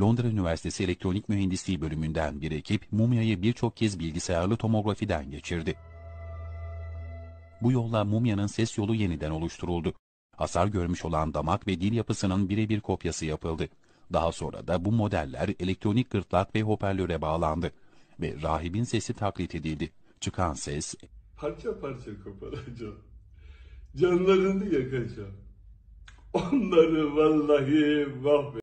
Londra Üniversitesi Elektronik Mühendisliği bölümünden bir ekip mumyayı birçok kez bilgisayarlı tomografiden geçirdi. Bu yolla mumyanın ses yolu yeniden oluşturuldu. Hasar görmüş olan damak ve dil yapısının birebir kopyası yapıldı. Daha sonra da bu modeller elektronik gırtlak ve hoparlöre bağlandı ve rahibin sesi taklit edildi. Çıkan ses parça parça koparacağım. Canlarını yakacağım. Onları vallahi mahvedeceğim.